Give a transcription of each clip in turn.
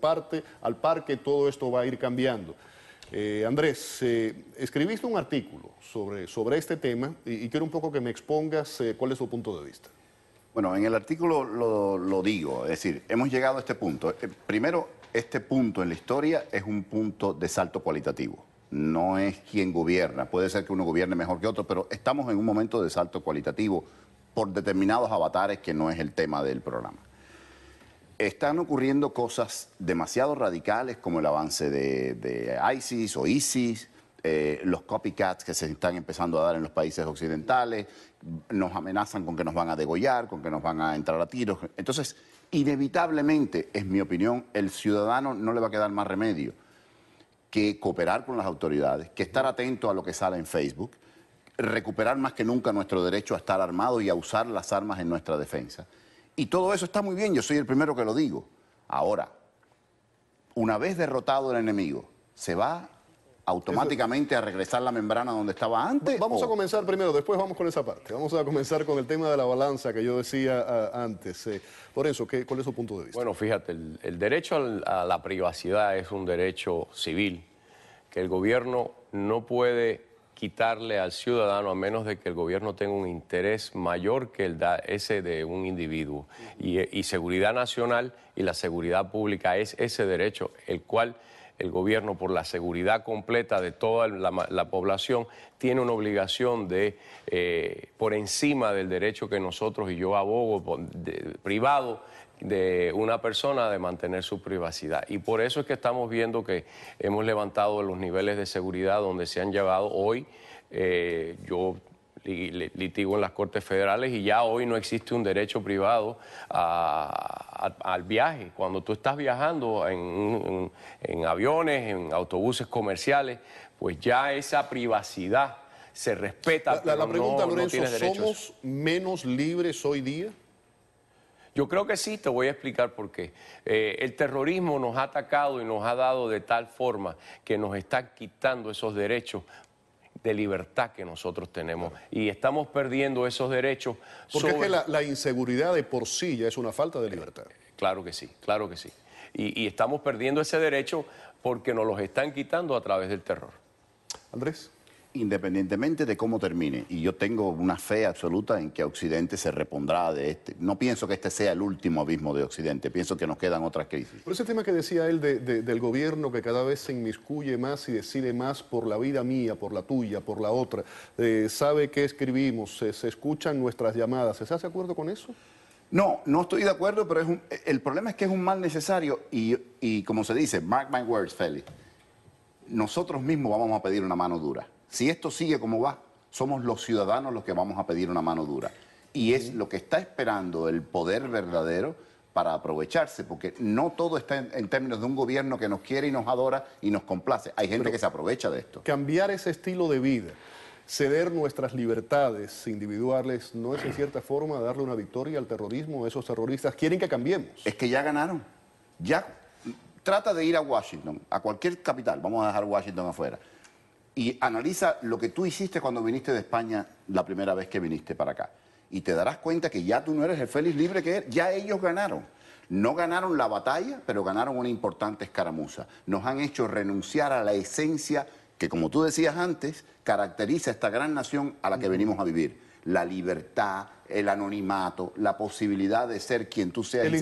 parte, al parque, todo esto va a ir cambiando. Eh, Andrés, eh, escribiste un artículo sobre, sobre este tema y, quiero un poco que me expongas eh, cuál es su punto de vista. Bueno, en el artículo lo, lo digo, es decir, hemos llegado a este punto. primero, este punto en la historia es un punto de salto cualitativo. No es quien gobierna, puede ser que uno gobierne mejor que otro, pero estamos en un momento de salto cualitativo por determinados avatares que no es el tema del programa están ocurriendo cosas demasiado radicales como el avance de, ISIS o ISIS, eh, los copycats que se están empezando a dar en los países occidentales, nos amenazan con que nos van a degollar, con que nos van a entrar a tiros. Entonces, inevitablemente, es mi opinión, el ciudadano no le va a quedar más remedio que cooperar con las autoridades, que estar atento a lo que sale en Facebook, recuperar más que nunca nuestro derecho a estar armado y a usar las armas en nuestra defensa. Y todo eso está muy bien, yo soy el primero que lo digo. Ahora, una vez derrotado el enemigo, se va automáticamente a regresar la membrana donde estaba antes? Vamos a comenzar primero, después vamos con esa parte. Vamos a comenzar con el tema de la balanza que yo decía ah, antes. Eh, por eso, ¿qué, ¿cuál es su punto de vista? Bueno, fíjate, el, derecho a la privacidad es un derecho civil que el gobierno no puede quitarle al ciudadano a menos de que el gobierno tenga un interés mayor que el da, ese de un individuo. Y, y seguridad nacional y la seguridad pública es ese derecho, el cual el gobierno por la seguridad completa de toda la, población, tiene una obligación de, eh, por encima del derecho que nosotros y yo abogo privado, de una persona de mantener su privacidad. Y por eso es que estamos viendo que hemos levantado los niveles de seguridad donde se han llevado hoy. Eh, yo litigo en las Cortes Federales y ya hoy no existe un derecho privado al viaje. Cuando tú estás viajando en, aviones, en autobuses comerciales, pues ya esa privacidad se respeta. La, pregunta, Lorenzo, ¿somos menos libres hoy día? Yo creo que sí, te voy a explicar por qué. Eh, el terrorismo nos ha atacado y nos ha dado de tal forma que nos está quitando esos derechos de libertad que nosotros tenemos y estamos perdiendo esos derechos. Porque es que la, inseguridad de por sí ya es una falta de libertad. Claro que sí, claro que sí. Y, y estamos perdiendo ese derecho porque nos los están quitando a través del terror. Andrés independientemente de cómo termine. Y yo tengo una fe absoluta en que Occidente se repondrá de este. No pienso que este sea el último abismo de Occidente, pienso que nos quedan otras crisis. Por ese tema que decía él del gobierno que cada vez se inmiscuye más y decide más por la vida mía, por la tuya, por la otra, eh, sabe qué escribimos, se, escuchan nuestras llamadas, ¿se hace de acuerdo con eso? No, no estoy de acuerdo, pero es el problema es que es un mal necesario y, y como se dice, mark my words, Félix, nosotros mismos vamos a pedir una mano dura. Si esto sigue como va, somos los ciudadanos los que vamos a pedir una mano dura. Y es lo que está esperando el poder verdadero para aprovecharse, porque no todo está en, términos de un gobierno que nos quiere y nos adora y nos complace. Hay gente que se aprovecha de esto. Cambiar ese estilo de vida, ceder nuestras libertades individuales, ¿no es en cierta forma darle una victoria al terrorismo? Esos terroristas quieren que cambiemos. Es que ya ganaron. Ya trata de ir a Washington, a cualquier capital, vamos a dejar Washington afuera y analiza lo que tú hiciste cuando viniste de España la primera vez que viniste para acá. Y te darás cuenta que ya tú no eres el feliz libre que eres. Ya ellos ganaron. No ganaron la batalla, pero ganaron una importante escaramuza. Nos han hecho renunciar a la esencia que, como tú decías antes, caracteriza a esta gran nación a la que venimos a vivir. La libertad, el anonimato, la posibilidad de ser quien tú seas en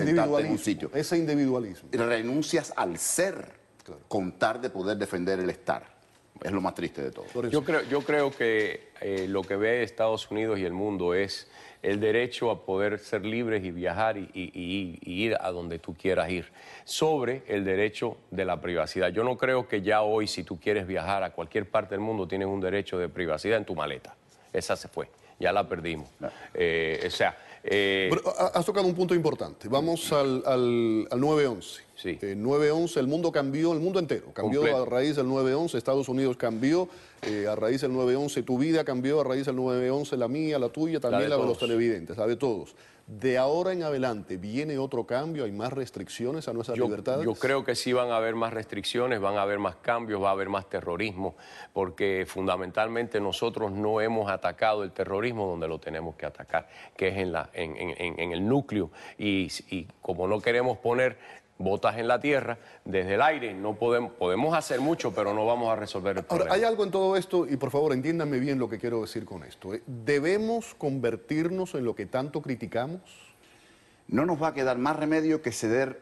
un sitio. Ese individualismo. Renuncias al ser contar de poder defender el estar es lo más triste de todo. Yo creo, yo creo que eh, lo que ve Estados Unidos y el mundo es el derecho a poder ser libres y viajar y, ir a donde tú quieras ir, sobre el derecho de la privacidad. Yo no creo que ya hoy, si tú quieres viajar a cualquier parte del mundo, tienes un derecho de privacidad en tu maleta. Esa se fue, ya la perdimos. Eh, o sea, eh... Has tocado un punto importante. Vamos al, al, al 9-11. Sí. 9-11, eh, el mundo cambió, el mundo entero cambió a raíz del 9-11. Estados Unidos cambió, eh, a raíz del 911, tu vida cambió a raíz del 911, la mía, la tuya, también la de, los televidentes, la de todos. De ahora en adelante, ¿viene otro cambio? ¿Hay más restricciones a nuestras libertades? Yo creo que sí van a haber más restricciones, van a haber más cambios, va a haber más terrorismo, porque fundamentalmente nosotros no hemos atacado el terrorismo donde lo tenemos que atacar, que es en, el núcleo. y como no queremos poner botas en la tierra, desde el aire. No podemos, podemos hacer mucho, pero no vamos a resolver el problema. Ahora, hay algo en todo esto, y por favor, entiéndanme bien lo que quiero decir con esto. ¿eh? ¿Debemos convertirnos en lo que tanto criticamos? No nos va a quedar más remedio que ceder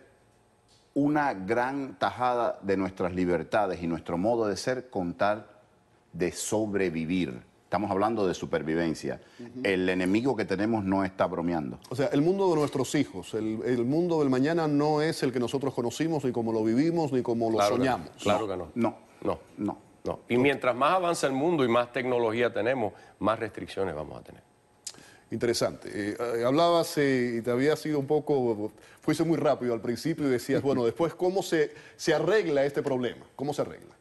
una gran tajada de nuestras libertades y nuestro modo de ser con tal de sobrevivir. Estamos hablando de supervivencia. El enemigo que tenemos no está bromeando. O sea, el mundo de nuestros hijos, el, mundo del mañana no es el que nosotros conocimos, ni como lo vivimos, ni como lo soñamos. claro que no. No, no, no. no. Y mientras más avanza el mundo y más tecnología tenemos, más restricciones vamos a tener. Interesante. Eh, eh, hablabas eh, y te había sido un poco, fuiste muy rápido al principio y decías, bueno, después, ¿cómo se, se arregla este problema? ¿Cómo se arregla?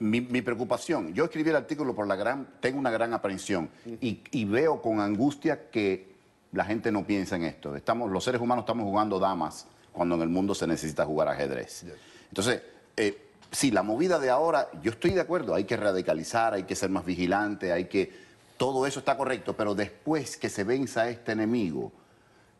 mi, preocupación, yo escribí el artículo por la gran, tengo una gran aprensión y, veo con angustia que la gente no piensa en esto. Estamos, los seres humanos estamos jugando damas cuando en el mundo se necesita jugar ajedrez. Entonces, si eh, sí, la movida de ahora, yo estoy de acuerdo, hay que radicalizar, hay que ser más vigilante, hay que... Todo eso está correcto, pero después que se venza este enemigo,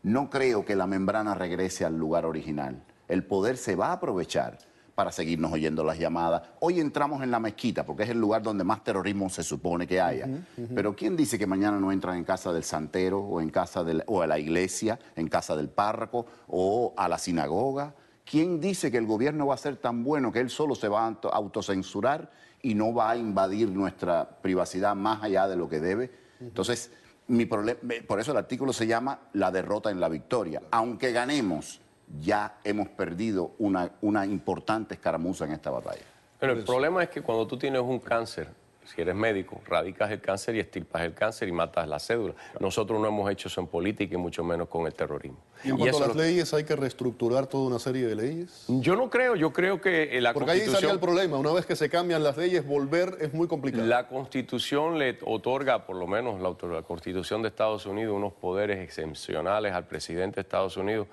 no creo que la membrana regrese al lugar original. El poder se va a aprovechar para seguirnos oyendo las llamadas. Hoy entramos en la mezquita porque es el lugar donde más terrorismo se supone que haya. Pero ¿quién dice que mañana no entran en casa del santero o en casa del, o a la iglesia, en casa del párroco o a la sinagoga? ¿Quién dice que el gobierno va a ser tan bueno que él solo se va a autocensurar y no va a invadir nuestra privacidad más allá de lo que debe? Entonces, mi por eso el artículo se llama La derrota en la victoria. Aunque ganemos, ya hemos perdido una, importante escaramuza en esta batalla. Pero el problema es que cuando tú tienes un cáncer, si eres médico, radicas el cáncer y estirpas el cáncer y matas la cédula. Nosotros no hemos hecho eso en política y mucho menos con el terrorismo. ¿Y en cuanto a las leyes, hay que reestructurar toda una serie de leyes? Yo no creo, yo creo que eh, la constitución... Porque ahí salía el problema, una vez que se cambian las leyes, volver es muy complicado. La Constitución le otorga, por lo menos la Constitución de Estados Unidos, unos poderes excepcionales al presidente de Estados Unidos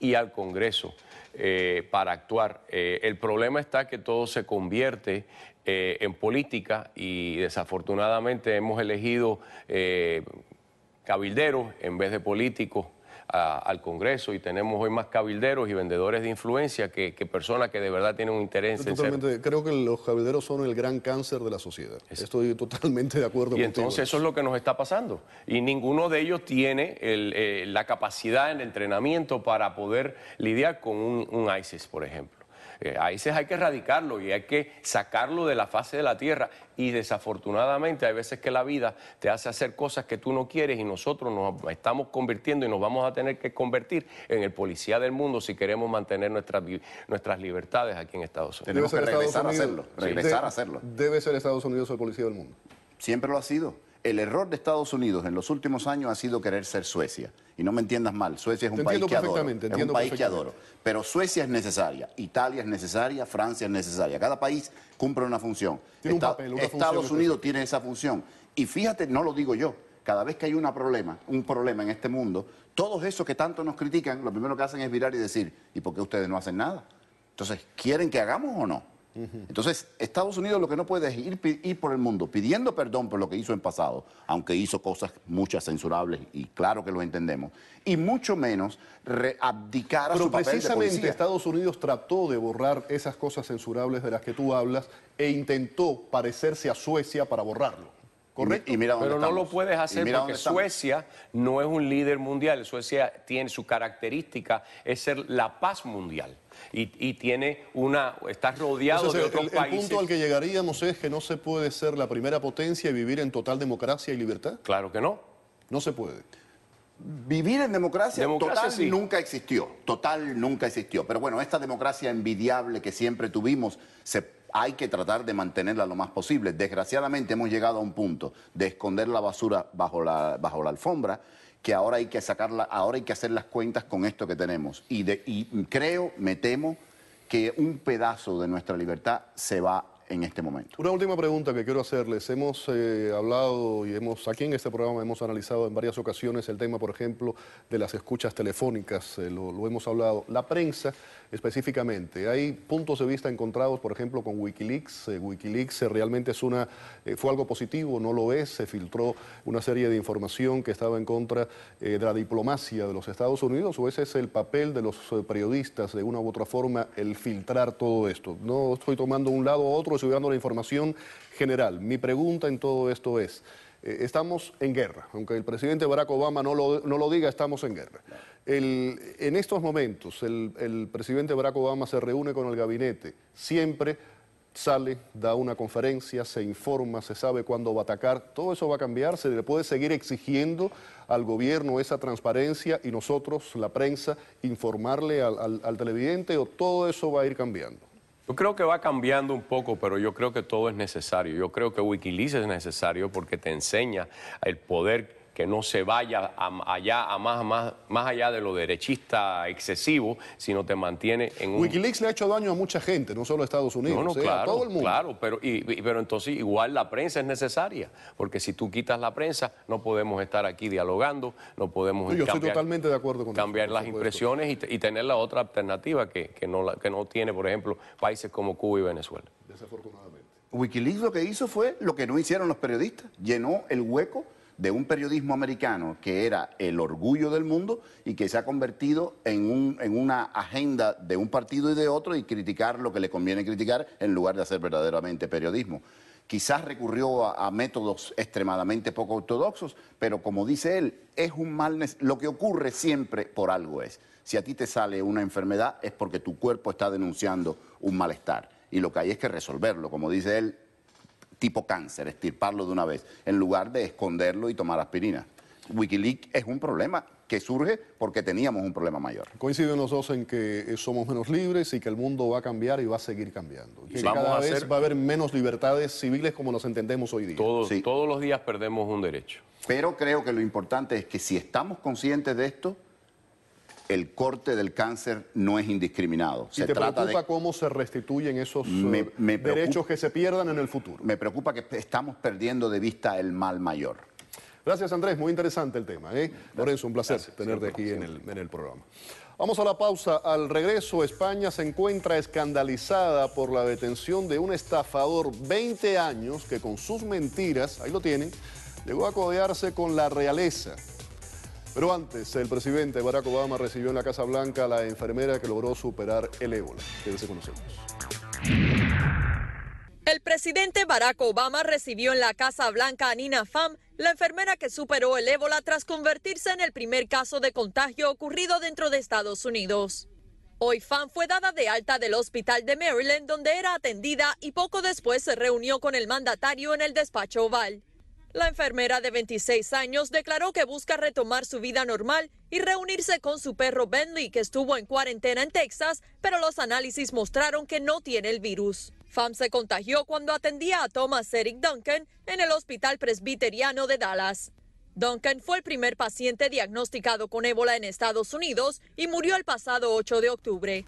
y al Congreso eh, para actuar. Eh, el problema está que todo se convierte eh, en política y desafortunadamente hemos elegido cabilderos en vez de políticos al Congreso y tenemos hoy más cabilderos y vendedores de influencia que, personas que de verdad tienen un interés en totalmente, Creo que los cabilderos son el gran cáncer de la sociedad. Estoy totalmente de acuerdo con usted. Y entonces eso es lo que nos está pasando. Y ninguno de ellos tiene eh, la capacidad en el entrenamiento para poder lidiar con un ISIS, por ejemplo. Eh, a hay que erradicarlo y hay que sacarlo de la fase de la tierra. Y desafortunadamente hay veces que la vida te hace hacer cosas que tú no quieres y nosotros nos estamos convirtiendo y nos vamos a tener que convertir en el policía del mundo si queremos mantener nuestras, nuestras libertades aquí en Estados Unidos. Tenemos que regresar a hacerlo. a hacerlo. Debe ser Estados Unidos el policía del mundo. Siempre lo ha sido el error de Estados Unidos en los últimos años ha sido querer ser Suecia. Y no me entiendas mal, Suecia es un país que adoro. un país que adoro. Pero Suecia es necesaria, Italia es necesaria, Francia es necesaria. Cada país cumple una función. Estados Unidos tiene esa función. Y fíjate, no lo digo yo, cada vez que hay problema, un problema en este mundo, todos esos que tanto nos critican, lo primero que hacen es virar y decir, ¿y por qué ustedes no hacen nada? Entonces, ¿quieren que hagamos o no? Entonces, Estados Unidos lo que no puede es ir, por el mundo pidiendo perdón por lo que hizo en pasado, aunque hizo cosas muchas censurables y claro que lo entendemos, y mucho menos reabdicar a su papel precisamente Estados Unidos trató de borrar esas cosas censurables de las que tú hablas e intentó parecerse a Suecia para borrarlo. Correcto. pero no lo puedes hacer porque Suecia no es un líder mundial. Suecia tiene su característica es ser la paz mundial. Y, tiene una. está rodeado de otros países. El punto al que llegaríamos es que no se puede ser la primera potencia y vivir en total democracia y libertad. Claro que no. No se puede. Vivir en democracia, total nunca existió, total nunca existió. Pero bueno, esta democracia envidiable que siempre tuvimos se hay que tratar de mantenerla lo más posible. Desgraciadamente hemos llegado a un punto de esconder la basura bajo la, alfombra que ahora hay que sacarla, ahora hay que hacer las cuentas con esto que tenemos. Y, y creo, me temo, que un pedazo de nuestra libertad se va en este momento. Una última pregunta que quiero hacerles. Hemos eh, hablado y hemos aquí en este programa hemos analizado en varias ocasiones el tema, por ejemplo, de las escuchas telefónicas, eh, lo, hemos hablado. La prensa específicamente, hay puntos de vista encontrados, por ejemplo, con Wikileaks. Eh, Wikileaks realmente es una, fue algo positivo, no lo es, se filtró una serie de información que estaba en contra de la diplomacia de los Estados Unidos, o ese es el papel de los periodistas de una u otra forma, el filtrar todo esto. No estoy tomando un lado u otro, Subiendo la información general. Mi pregunta en todo esto es, eh, estamos en guerra, aunque el presidente Barack Obama no lo, diga, estamos en guerra. en estos momentos, el, presidente Barack Obama se reúne con el gabinete, siempre sale, da una conferencia, se informa, se sabe cuándo va a atacar, todo eso va a cambiar, se le puede seguir exigiendo al gobierno esa transparencia y nosotros, la prensa, informarle al televidente o todo eso va a ir cambiando. Yo creo que va cambiando un poco, pero yo creo que todo es necesario. Yo creo que Wikileaks es necesario porque te enseña el poder que no se vaya allá a más, más, más allá de lo derechista excesivo, sino te mantiene en un... Wikileaks le ha hecho daño a mucha gente, no solo a Estados Unidos, no, eh, a todo el mundo. Claro, pero, pero entonces igual la prensa es necesaria, porque si tú quitas la prensa, no podemos estar aquí dialogando, no podemos... cambiar, las impresiones y, tener la otra alternativa que, que, no, que no tiene, por ejemplo, países como Cuba y Venezuela. Desafortunadamente. Wikileaks lo que hizo fue lo que no hicieron los periodistas, llenó el hueco de un periodismo americano que era el orgullo del mundo y que se ha convertido en, un, en una agenda de un partido y de otro y criticar lo que le conviene criticar en lugar de hacer verdaderamente periodismo quizás recurrió a, métodos extremadamente poco ortodoxos, pero como dice él, es un mal, lo que ocurre siempre por algo es. Si a ti te sale una enfermedad es porque tu cuerpo está denunciando un malestar y lo que hay es que resolverlo, como dice él, tipo cáncer, estirparlo de una vez, en lugar de esconderlo y tomar aspirina. Wikileaks es un problema que surge porque teníamos un problema mayor. Coinciden los dos en que eh, somos menos libres y que el mundo va a cambiar y va a seguir cambiando. cada vez va a haber menos libertades civiles como nos entendemos hoy día. Todos, todos los días perdemos un derecho. Pero creo que lo importante es que si estamos conscientes de esto, el corte del cáncer no es indiscriminado. ¿Y se te trata preocupa de... cómo se restituyen esos eh, derechos que se pierdan en el futuro? Me preocupa que estamos perdiendo de vista el mal mayor. Gracias Andrés, muy interesante el tema. ¿eh? Lorenzo, un placer tenerte aquí en el, programa. Vamos a la pausa. Al regreso, España se encuentra escandalizada por la detención de un estafador 20 años que con sus mentiras, ahí lo tienen, llegó a codearse con la realeza. Pero antes, el presidente Barack Obama recibió en la Casa Blanca a la enfermera que logró superar el ébola. que con El presidente Barack Obama recibió en la Casa Blanca a Nina Pham, la enfermera que superó el ébola tras convertirse en el primer caso de contagio ocurrido dentro de Estados Unidos. Hoy Pham fue dada de alta del hospital de Maryland donde era atendida y poco después se reunió con el mandatario en el despacho oval. La enfermera de 26 años declaró que busca retomar su vida normal y reunirse con su perro Bentley, que estuvo en cuarentena en Texas, pero los análisis mostraron que no tiene el virus. Fam se contagió cuando atendía a Thomas Eric Duncan en el Hospital Presbiteriano de Dallas. Duncan fue el primer paciente diagnosticado con ébola en Estados Unidos y murió el pasado 8 de octubre.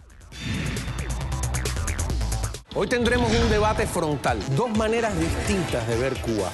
Hoy tendremos un debate frontal, dos maneras distintas de ver Cuba.